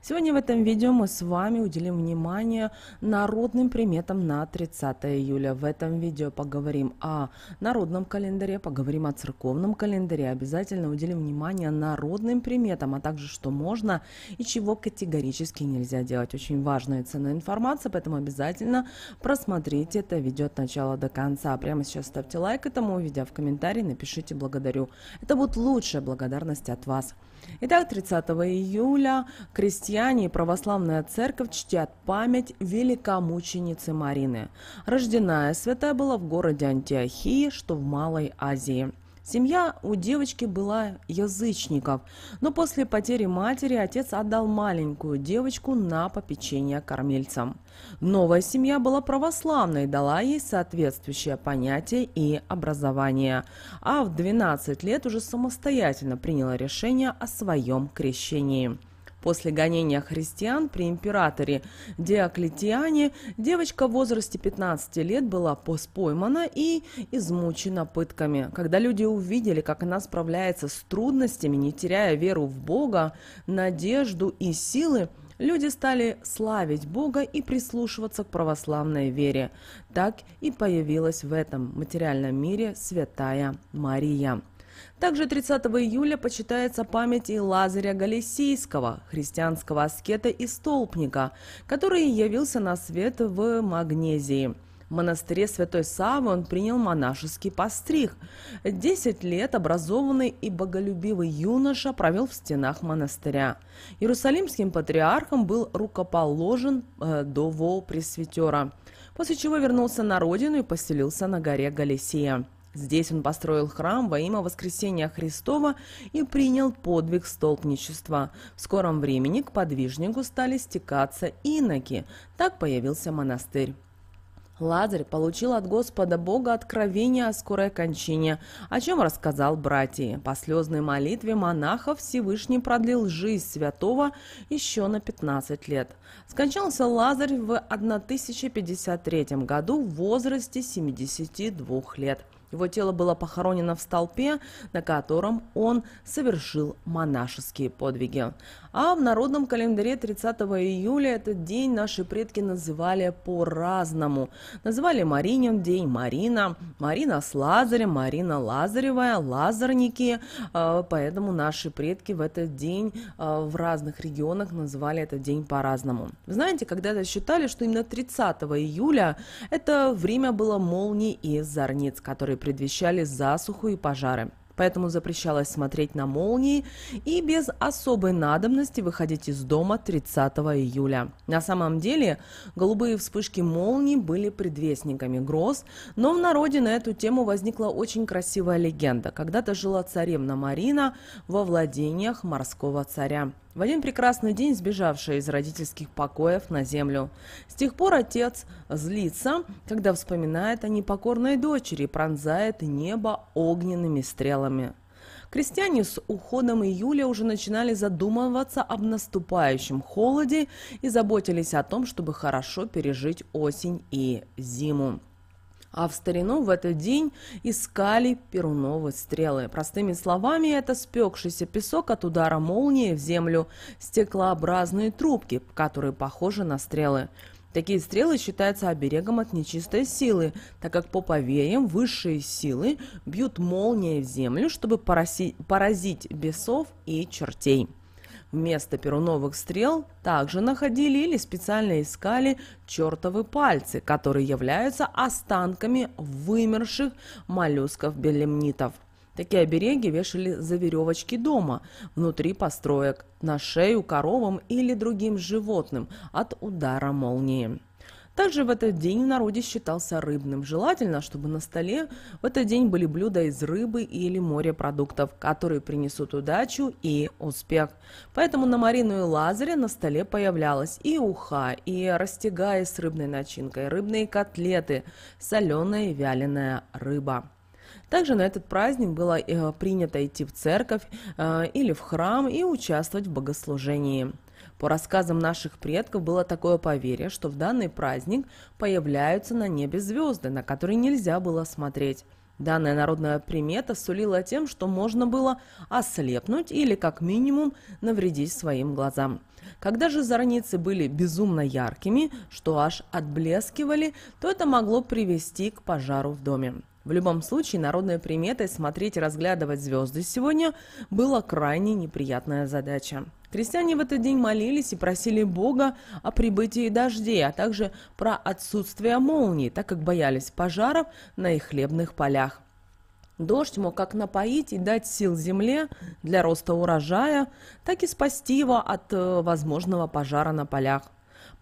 Сегодня в этом видео мы с вами уделим внимание народным приметам на 30 июля. В этом видео поговорим о народном календаре, поговорим о церковном календаре. Обязательно уделим внимание народным приметам, а также что можно и чего категорически нельзя делать. Очень важная и ценная информация, поэтому обязательно просмотрите это видео от начала до конца. Прямо сейчас ставьте лайк этому видео, в комментарии напишите «благодарю». Это будет лучшая благодарность от вас. Итак, 30 июля крестьяне христиане и православная церковь чтят память великомученицы Марины. Рожденная святая была в городе Антиохии, что в Малой Азии. Семья у девочки была язычников, но после потери матери отец отдал маленькую девочку на попечение кормильцам. Новая семья была православной, дала ей соответствующее понятие и образование, а в 12 лет уже самостоятельно приняла решение о своем крещении. После гонения христиан при императоре Диоклетиане девочка в возрасте 15 лет была поспоймана и измучена пытками. Когда люди увидели, как она справляется с трудностями, не теряя веру в Бога, надежду и силы, люди стали славить Бога и прислушиваться к православной вере. Так и появилась в этом материальном мире святая Мария. Также 30 июля почитается память и Лазаря Галисийского, христианского аскета и столпника, который явился на свет в Магнезии. В монастыре Святой Савы он принял монашеский постриг. Десять лет образованный и боголюбивый юноша провел в стенах монастыря. Иерусалимским патриархом был рукоположен э, до Пресвитера, после чего вернулся на родину и поселился на горе Галисия. Здесь он построил храм во имя воскресения Христова и принял подвиг столпничества. В скором времени к подвижнику стали стекаться иноки. Так появился монастырь. Лазарь получил от Господа Бога откровение о скорой кончине, о чем рассказал братья. По слезной молитве монахов Всевышний продлил жизнь святого еще на 15 лет. Скончался Лазарь в 1053 году в возрасте 72 лет. Его тело было похоронено в столпе, на котором он совершил монашеские подвиги. А в народном календаре 30 июля этот день наши предки называли по-разному. Называли Маринин день, Марина, Марина с Лазарем, Марина Лазаревая, Лазарники. А, поэтому наши предки в этот день а, в разных регионах называли этот день по-разному. Знаете, когда-то считали, что именно 30 июля это время было молний и зорниц, которые предвещали засуху и пожары поэтому запрещалось смотреть на молнии и без особой надобности выходить из дома 30 июля. На самом деле голубые вспышки молний были предвестниками гроз, но в народе на эту тему возникла очень красивая легенда. Когда-то жила царевна Марина во владениях морского царя. В один прекрасный день сбежавшая из родительских покоев на землю. С тех пор отец злится, когда вспоминает о непокорной дочери, пронзает небо огненными стрелами. Крестьяне с уходом июля уже начинали задумываться об наступающем холоде и заботились о том, чтобы хорошо пережить осень и зиму а в старину в этот день искали перуновые стрелы. Простыми словами, это спекшийся песок от удара молнии в землю, стеклообразные трубки, которые похожи на стрелы. Такие стрелы считаются оберегом от нечистой силы, так как по поверьям высшие силы бьют молнией в землю, чтобы порази... поразить бесов и чертей. Вместо перуновых стрел также находили или специально искали чертовы пальцы, которые являются останками вымерших моллюсков-белемнитов. Такие обереги вешали за веревочки дома, внутри построек, на шею коровам или другим животным от удара молнии. Также в этот день в народе считался рыбным. Желательно, чтобы на столе в этот день были блюда из рыбы или морепродуктов, которые принесут удачу и успех. Поэтому на Марину и Лазаря на столе появлялась и уха, и растягая с рыбной начинкой, рыбные котлеты, соленая и вяленая рыба. Также на этот праздник было э, принято идти в церковь э, или в храм и участвовать в богослужении. По рассказам наших предков было такое поверье, что в данный праздник появляются на небе звезды, на которые нельзя было смотреть. Данная народная примета сулила тем, что можно было ослепнуть или, как минимум, навредить своим глазам. Когда же зорницы были безумно яркими, что аж отблескивали, то это могло привести к пожару в доме. В любом случае, народной приметой смотреть и разглядывать звезды сегодня было крайне неприятная задача. Крестьяне в этот день молились и просили Бога о прибытии дождей, а также про отсутствие молний, так как боялись пожаров на их хлебных полях. Дождь мог как напоить и дать сил земле для роста урожая, так и спасти его от э, возможного пожара на полях.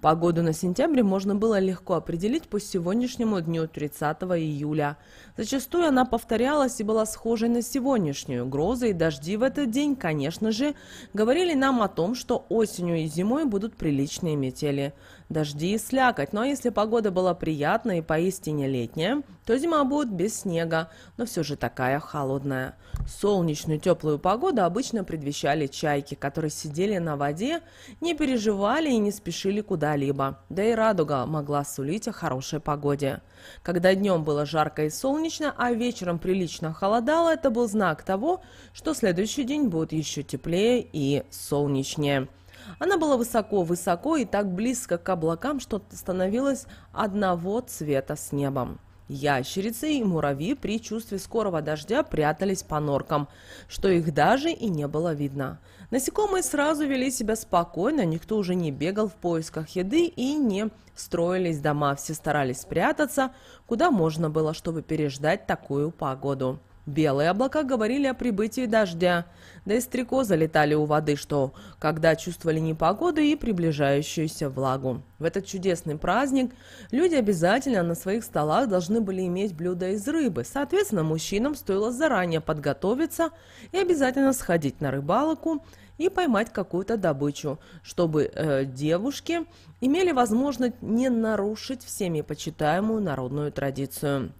Погоду на сентябре можно было легко определить по сегодняшнему дню 30 июля. Зачастую она повторялась и была схожей на сегодняшнюю. Грозы и дожди в этот день, конечно же, говорили нам о том, что осенью и зимой будут приличные метели дожди и слякоть, но если погода была приятная и поистине летняя, то зима будет без снега, но все же такая холодная. Солнечную теплую погоду обычно предвещали чайки, которые сидели на воде, не переживали и не спешили куда-либо, да и радуга могла сулить о хорошей погоде. Когда днем было жарко и солнечно, а вечером прилично холодало, это был знак того, что следующий день будет еще теплее и солнечнее. Она была высоко-высоко и так близко к облакам, что становилась одного цвета с небом. Ящерицы и муравьи при чувстве скорого дождя прятались по норкам, что их даже и не было видно. Насекомые сразу вели себя спокойно, никто уже не бегал в поисках еды и не строились дома, все старались спрятаться, куда можно было, чтобы переждать такую погоду. Белые облака говорили о прибытии дождя, да и стреко летали у воды, что когда чувствовали непогоду и приближающуюся влагу. В этот чудесный праздник люди обязательно на своих столах должны были иметь блюда из рыбы. Соответственно, мужчинам стоило заранее подготовиться и обязательно сходить на рыбалку и поймать какую-то добычу, чтобы э, девушки имели возможность не нарушить всеми почитаемую народную традицию.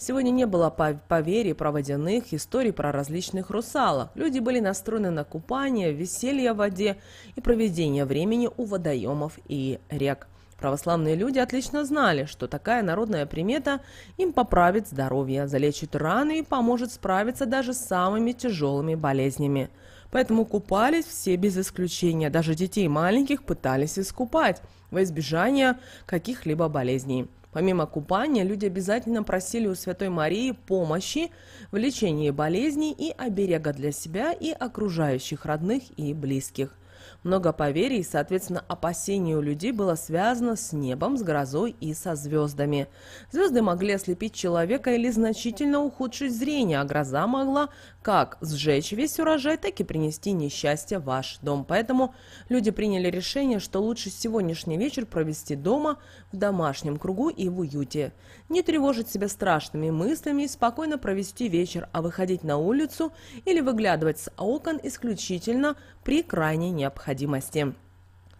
Сегодня не было поверий про водяных, историй про различных русалок. Люди были настроены на купание, веселье в воде и проведение времени у водоемов и рек. Православные люди отлично знали, что такая народная примета им поправит здоровье, залечит раны и поможет справиться даже с самыми тяжелыми болезнями. Поэтому купались все без исключения, даже детей маленьких пытались искупать во избежание каких-либо болезней. Помимо купания, люди обязательно просили у Святой Марии помощи в лечении болезней и оберега для себя и окружающих родных и близких – много поверий соответственно, опасений у людей было связано с небом, с грозой и со звездами. Звезды могли ослепить человека или значительно ухудшить зрение, а гроза могла как сжечь весь урожай, так и принести несчастье в ваш дом. Поэтому люди приняли решение, что лучше сегодняшний вечер провести дома, в домашнем кругу и в уюте. Не тревожить себя страшными мыслями и спокойно провести вечер, а выходить на улицу или выглядывать с окон исключительно при крайней необходимости необходимости.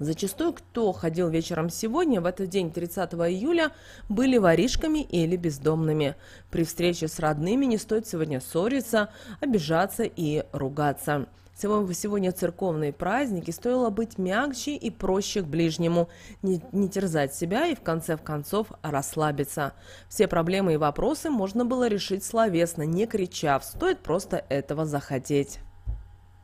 Зачастую, кто ходил вечером сегодня, в этот день 30 июля, были воришками или бездомными. При встрече с родными не стоит сегодня ссориться, обижаться и ругаться. Сегодня церковные праздники, стоило быть мягче и проще к ближнему, не, не терзать себя и в конце в концов расслабиться. Все проблемы и вопросы можно было решить словесно, не кричав, стоит просто этого захотеть.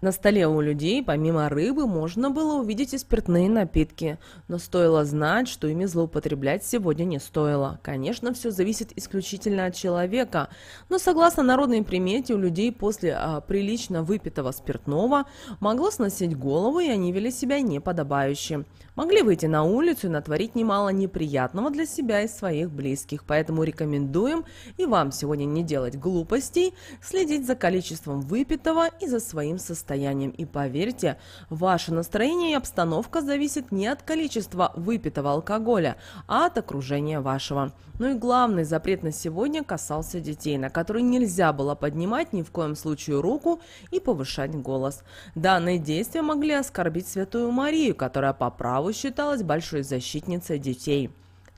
На столе у людей, помимо рыбы, можно было увидеть и спиртные напитки, но стоило знать, что ими злоупотреблять сегодня не стоило. Конечно, все зависит исключительно от человека, но согласно народной примете, у людей после а, прилично выпитого спиртного могло сносить голову, и они вели себя неподобающе. Могли выйти на улицу и натворить немало неприятного для себя и своих близких, поэтому рекомендуем и вам сегодня не делать глупостей, следить за количеством выпитого и за своим состоянием состоянием. И поверьте, ваше настроение и обстановка зависят не от количества выпитого алкоголя, а от окружения вашего. Ну и главный запрет на сегодня касался детей, на которые нельзя было поднимать ни в коем случае руку и повышать голос. Данные действия могли оскорбить Святую Марию, которая по праву считалась большой защитницей детей.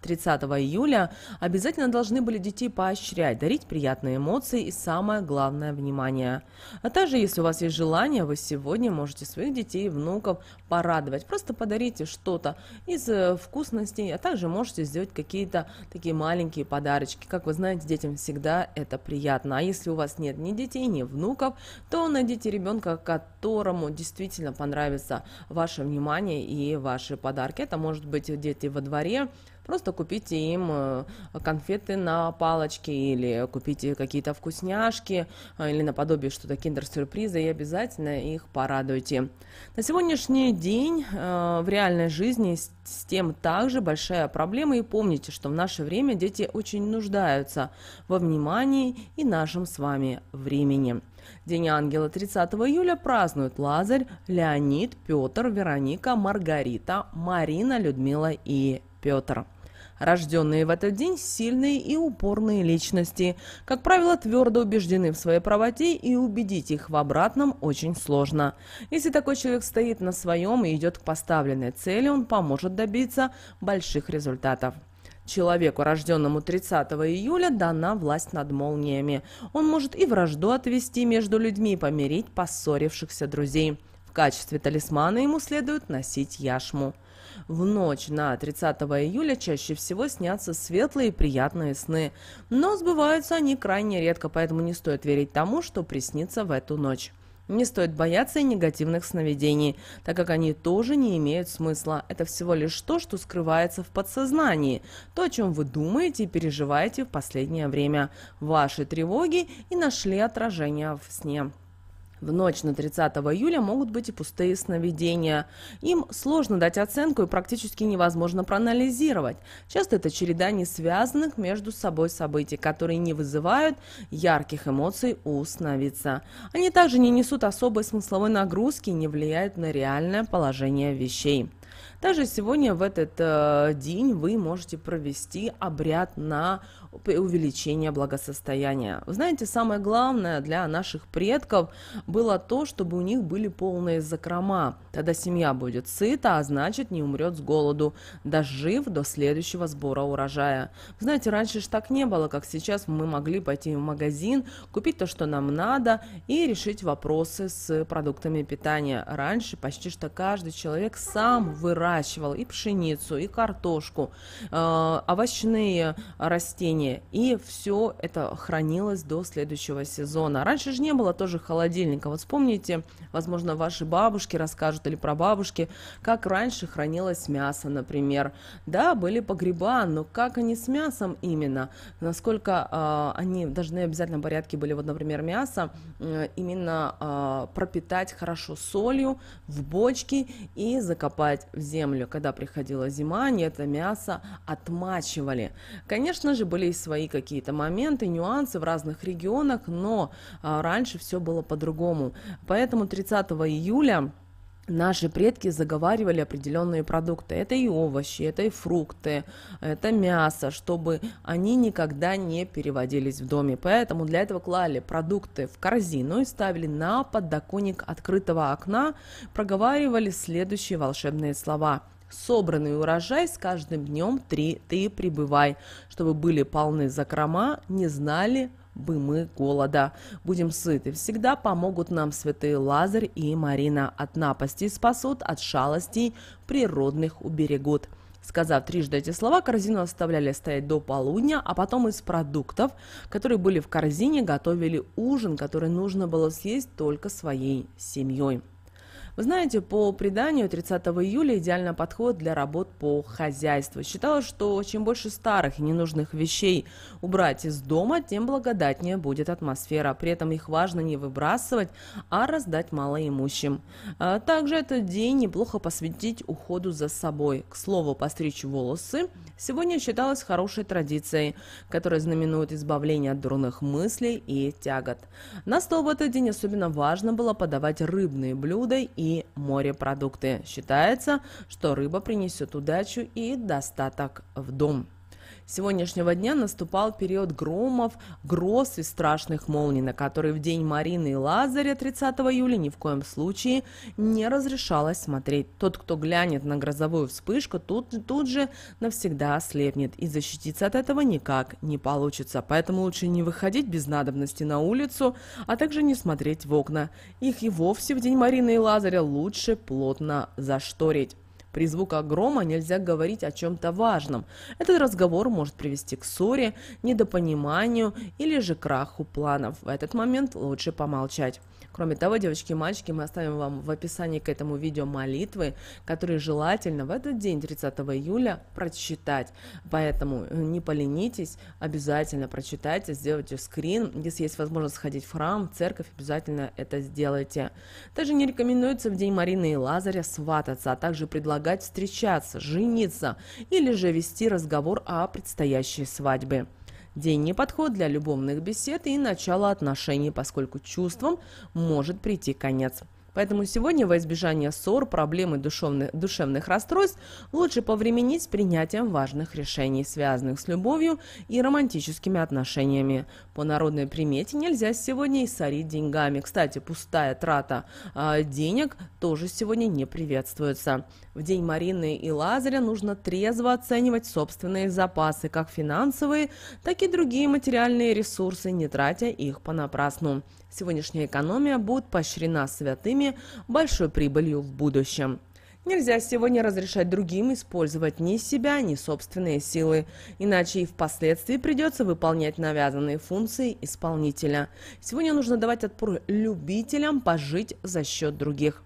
30 июля, обязательно должны были детей поощрять, дарить приятные эмоции и самое главное – внимание. А также, если у вас есть желание, вы сегодня можете своих детей и внуков порадовать. Просто подарите что-то из э, вкусностей, а также можете сделать какие-то такие маленькие подарочки. Как вы знаете, детям всегда это приятно. А если у вас нет ни детей, ни внуков, то найдите ребенка, которому действительно понравится ваше внимание и ваши подарки. Это может быть дети во дворе, Просто купите им э, конфеты на палочке или купите какие-то вкусняшки э, или наподобие что-то киндер-сюрприза и обязательно их порадуйте. На сегодняшний день э, в реальной жизни с тем также большая проблема и помните, что в наше время дети очень нуждаются во внимании и нашем с вами времени. День ангела 30 июля празднуют Лазарь, Леонид, Петр, Вероника, Маргарита, Марина, Людмила и Петр. Рожденные в этот день сильные и упорные личности, как правило, твердо убеждены в своей правоте и убедить их в обратном очень сложно. Если такой человек стоит на своем и идет к поставленной цели, он поможет добиться больших результатов. Человеку, рожденному 30 июля, дана власть над молниями. Он может и вражду отвести между людьми и помирить поссорившихся друзей. В качестве талисмана ему следует носить яшму. В ночь на 30 июля чаще всего снятся светлые и приятные сны, но сбываются они крайне редко, поэтому не стоит верить тому, что приснится в эту ночь. Не стоит бояться и негативных сновидений, так как они тоже не имеют смысла. Это всего лишь то, что скрывается в подсознании, то, о чем вы думаете и переживаете в последнее время, ваши тревоги и нашли отражение в сне. В ночь на 30 июля могут быть и пустые сновидения. Им сложно дать оценку и практически невозможно проанализировать. Часто это череда несвязанных между собой событий, которые не вызывают ярких эмоций у сновидца. Они также не несут особой смысловой нагрузки и не влияют на реальное положение вещей. Также сегодня в этот э, день вы можете провести обряд на увеличения благосостояния. Вы знаете, самое главное для наших предков было то, чтобы у них были полные закрома. Тогда семья будет сыта, а значит не умрет с голоду, дожив до следующего сбора урожая. Вы знаете, раньше ж так не было, как сейчас мы могли пойти в магазин, купить то, что нам надо и решить вопросы с продуктами питания. Раньше почти что каждый человек сам выращивал и пшеницу, и картошку, э, овощные растения, хранения. И все это хранилось до следующего сезона. Раньше же не было тоже холодильника. Вот вспомните, возможно, ваши бабушки расскажут или про бабушки, как раньше хранилось мясо, например. Да, были погреба, но как они с мясом именно? Насколько э, они должны обязательно в порядке были, вот, например, мясо, э, именно э, пропитать хорошо солью в бочке и закопать в землю. Когда приходила зима, они это мясо отмачивали. Конечно же, были есть свои какие-то моменты, нюансы в разных регионах, но а, раньше все было по-другому. Поэтому 30 июля Наши предки заговаривали определенные продукты. Это и овощи, это и фрукты, это мясо, чтобы они никогда не переводились в доме. Поэтому для этого клали продукты в корзину и ставили на подоконник открытого окна, проговаривали следующие волшебные слова – Собранный урожай с каждым днем три ты прибывай, чтобы были полны закрома, не знали бы мы голода. Будем сыты всегда, помогут нам святые Лазарь и Марина. От напастей спасут, от шалостей природных уберегут. Сказав трижды эти слова, корзину оставляли стоять до полудня, а потом из продуктов, которые были в корзине, готовили ужин, который нужно было съесть только своей семьей. Вы знаете, по преданию 30 июля идеально подход для работ по хозяйству. Считалось, что чем больше старых и ненужных вещей убрать из дома, тем благодатнее будет атмосфера. При этом их важно не выбрасывать, а раздать малоимущим. А также этот день неплохо посвятить уходу за собой. К слову, постричь волосы сегодня считалось хорошей традицией, которая знаменует избавление от дурных мыслей и тягот. На стол в этот день особенно важно было подавать рыбные блюда и морепродукты. Считается, что рыба принесет удачу и достаток в дом сегодняшнего дня наступал период громов, гроз и страшных молний, на которые в день Марины и Лазаря 30 июля ни в коем случае не разрешалось смотреть. Тот, кто глянет на грозовую вспышку, тут, тут же навсегда ослепнет, и защититься от этого никак не получится. Поэтому лучше не выходить без надобности на улицу, а также не смотреть в окна. Их и вовсе в день Марины и Лазаря лучше плотно зашторить. При звуках грома нельзя говорить о чем-то важном. Этот разговор может привести к ссоре, недопониманию или же краху планов. В этот момент лучше помолчать. Кроме того, девочки и мальчики, мы оставим вам в описании к этому видео молитвы, которые желательно в этот день, 30 июля, прочитать. Поэтому э, не поленитесь, обязательно прочитайте, сделайте скрин. Если есть возможность сходить в храм, в церковь, обязательно это сделайте. Также не рекомендуется в день Марины и Лазаря свататься, а также предлагать встречаться, жениться или же вести разговор о предстоящей свадьбе. День не подход для любовных бесед и начала отношений, поскольку чувствам может прийти конец. Поэтому сегодня во избежание ссор, проблем и душевных, душевных расстройств лучше повременить с принятием важных решений, связанных с любовью и романтическими отношениями. По народной примете нельзя сегодня и сорить деньгами. Кстати, пустая трата э, денег тоже сегодня не приветствуется. В день Марины и Лазаря нужно трезво оценивать собственные запасы, как финансовые, так и другие материальные ресурсы, не тратя их понапрасну. Сегодняшняя экономия будет поощрена святыми большой прибылью в будущем. Нельзя сегодня разрешать другим использовать ни себя, ни собственные силы, иначе и впоследствии придется выполнять навязанные функции исполнителя. Сегодня нужно давать отпор любителям пожить за счет других.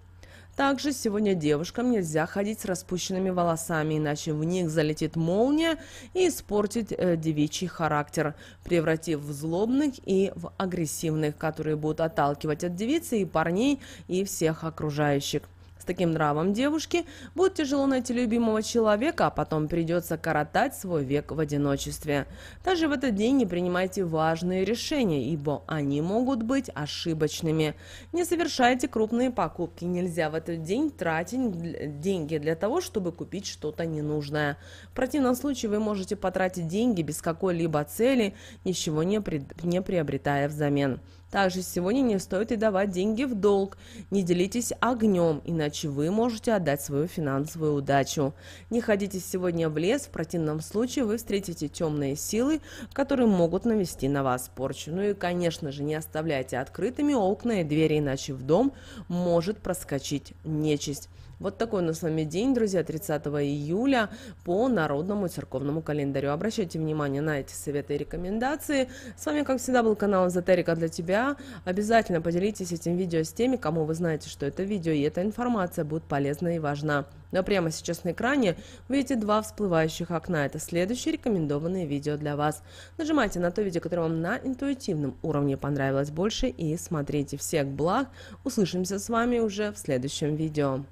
Также сегодня девушкам нельзя ходить с распущенными волосами, иначе в них залетит молния и испортит э, девичий характер, превратив в злобных и в агрессивных, которые будут отталкивать от девицы и парней и всех окружающих. С таким нравом девушки будет тяжело найти любимого человека, а потом придется коротать свой век в одиночестве. Также в этот день не принимайте важные решения, ибо они могут быть ошибочными. Не совершайте крупные покупки. Нельзя в этот день тратить деньги для того, чтобы купить что-то ненужное. В противном случае вы можете потратить деньги без какой-либо цели, ничего не, при... не приобретая взамен. Также сегодня не стоит и давать деньги в долг. Не делитесь огнем, иначе вы можете отдать свою финансовую удачу. Не ходите сегодня в лес, в противном случае вы встретите темные силы, которые могут навести на вас порчу. Ну и, конечно же, не оставляйте открытыми окна и двери, иначе в дом может проскочить нечисть. Вот такой у нас с вами день, друзья, 30 июля по народному церковному календарю. Обращайте внимание на эти советы и рекомендации. С вами, как всегда, был канал Эзотерика для тебя себя. Обязательно поделитесь этим видео с теми, кому вы знаете, что это видео и эта информация будет полезна и важна. Но прямо сейчас на экране вы видите два всплывающих окна. Это следующее рекомендованное видео для вас. Нажимайте на то видео, которое вам на интуитивном уровне понравилось больше и смотрите всех благ. Услышимся с вами уже в следующем видео.